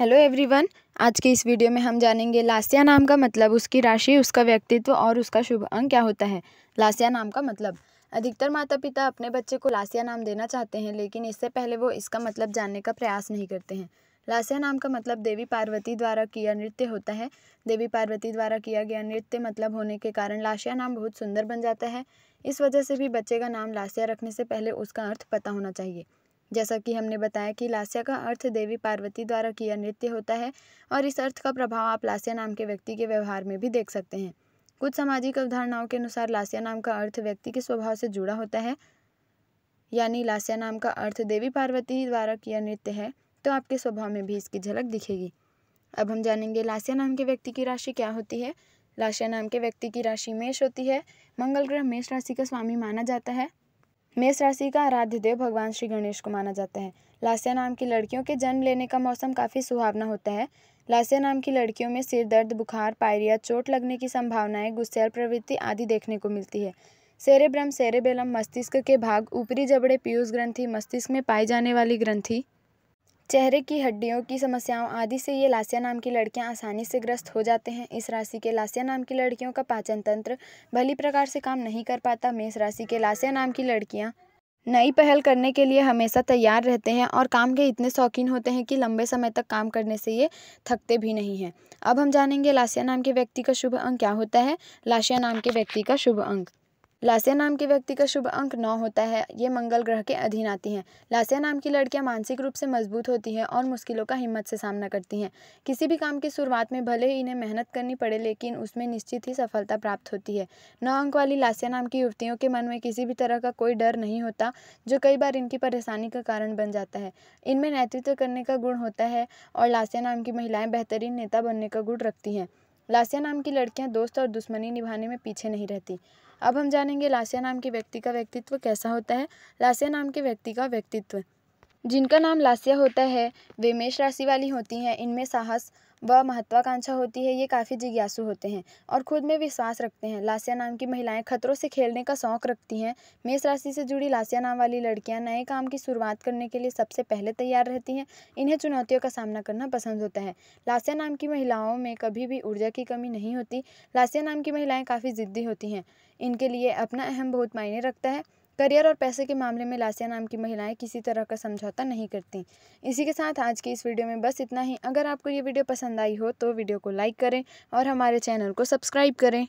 hello everyone आज के इस वीडियो में हम जानेंगे लास्या नाम का मतलब उसकी राशि उसका व्यक्तित्व और उसका शुभ अंक क्या होता है लास्या नाम का मतलब अधिकतर माता पिता अपने बच्चे को लास्या नाम देना चाहते हैं लेकिन इससे पहले वो इसका मतलब जानने का प्रयास नहीं करते हैं लास्या नाम का मतलब देवी पार्वती द्वारा किया नृत्य होता है देवी पार्वती द्वारा किया गया नृत्य मतलब होने के कारण लास्या नाम बहुत सुंदर बन जाता है इस वजह से भी बच्चे का नाम लास्या रखने से पहले उसका अर्थ पता होना चाहिए जैसा कि हमने बताया कि लास्या का अर्थ देवी पार्वती द्वारा किया नृत्य होता है और इस अर्थ का प्रभाव आप लास्या नाम के व्यक्ति के व्यवहार में भी देख सकते हैं कुछ सामाजिक अवधारणाओं के अनुसार लास्या नाम का अर्थ व्यक्ति के स्वभाव से जुड़ा होता है यानी लास्या नाम का अर्थ देवी पार्वती द्वारा किया नृत्य है तो आपके स्वभाव में भी इसकी झलक दिखेगी अब हम जानेंगे लास्या नाम के व्यक्ति की राशि क्या होती है लास्या नाम के व्यक्ति की राशि मेष होती है मंगल ग्रह मेष राशि का स्वामी माना जाता है मेष राशि का आराध्य देव भगवान श्री गणेश को माना जाता है लास्या नाम की लड़कियों के जन्म लेने का मौसम काफ़ी सुहावना होता है लास्या नाम की लड़कियों में सिर दर्द बुखार पायरिया चोट लगने की संभावनाएं गुस्सेल प्रवृत्ति आदि देखने को मिलती है सेरेब्रम सेरेबेलम मस्तिष्क के भाग ऊपरी जबड़े पीयूष ग्रंथि मस्तिष्क में पाई जाने वाली ग्रंथि चेहरे की हड्डियों की समस्याओं आदि से ये लासिया नाम की लड़कियां आसानी से ग्रस्त हो जाते हैं इस राशि के लासिया नाम की लड़कियों का पाचन तंत्र भली प्रकार से काम नहीं कर पाता मेष राशि के लासिया नाम की लड़कियां नई पहल करने के लिए हमेशा तैयार रहते हैं और काम के इतने शौकीन होते हैं कि लंबे समय तक काम करने से ये थकते भी नहीं हैं अब हम जानेंगे लासिया नाम के व्यक्ति का शुभ अंक क्या होता है लासिया नाम के व्यक्ति का शुभ अंक लासिया नाम के व्यक्ति का शुभ अंक नौ होता है ये मंगल ग्रह के अधीन आती हैं लासिया नाम की लड़कियां मानसिक रूप से मजबूत होती हैं और मुश्किलों का हिम्मत से सामना करती हैं किसी भी काम की शुरुआत में भले ही इन्हें मेहनत करनी पड़े लेकिन उसमें निश्चित ही सफलता प्राप्त होती है नौ अंक वाली लासिया नाम की युवतियों के मन में किसी भी तरह का कोई डर नहीं होता जो कई बार इनकी परेशानी का कारण बन जाता है इनमें नेतृत्व करने का गुण होता है और लासिया नाम की महिलाएँ बेहतरीन नेता बनने का गुण रखती हैं लासिया नाम की लड़कियां दोस्त और दुश्मनी निभाने में पीछे नहीं रहती अब हम जानेंगे लासिया नाम के व्यक्ति का व्यक्तित्व कैसा होता है लासिया नाम के व्यक्ति का व्यक्तित्व जिनका नाम लासिया होता है वे मेष राशि वाली होती हैं इनमें साहस व महत्वाकांक्षा होती है ये काफ़ी जिज्ञासु होते हैं और खुद में विश्वास रखते हैं लासिया नाम की महिलाएं खतरों से खेलने का शौक रखती हैं मेष राशि से जुड़ी लासिया नाम वाली लड़कियां नए काम की शुरुआत करने के लिए सबसे पहले तैयार रहती हैं इन्हें चुनौतियों का सामना करना पसंद होता है लासिया नाम की महिलाओं में कभी भी ऊर्जा की कमी नहीं होती लासिया नाम की महिलाएँ काफ़ी ज़िद्दी होती हैं इनके लिए अपना अहम बहुत मायने रखता है करियर और पैसे के मामले में लासिया नाम की महिलाएं किसी तरह का समझौता नहीं करती इसी के साथ आज की इस वीडियो में बस इतना ही अगर आपको ये वीडियो पसंद आई हो तो वीडियो को लाइक करें और हमारे चैनल को सब्सक्राइब करें